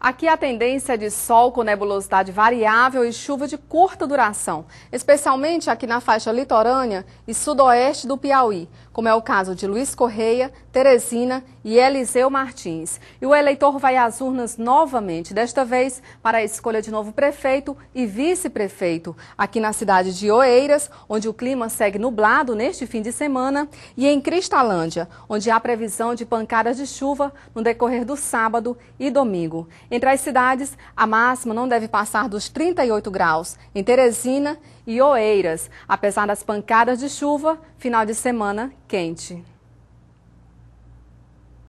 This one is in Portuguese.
Aqui é a tendência é de sol com nebulosidade variável e chuva de curta duração, especialmente aqui na faixa litorânea e sudoeste do Piauí, como é o caso de Luiz Correia, Teresina e Eliseu Martins. E o eleitor vai às urnas novamente, desta vez para a escolha de novo prefeito e vice-prefeito, aqui na cidade de Oeiras, onde o clima segue nublado neste fim de semana, e em Cristalândia, onde há previsão de pancadas de chuva no decorrer do sábado e domingo. Entre as cidades, a máxima não deve passar dos 38 graus. Em Teresina, e Oeiras. Apesar das pancadas de chuva, final de semana quente.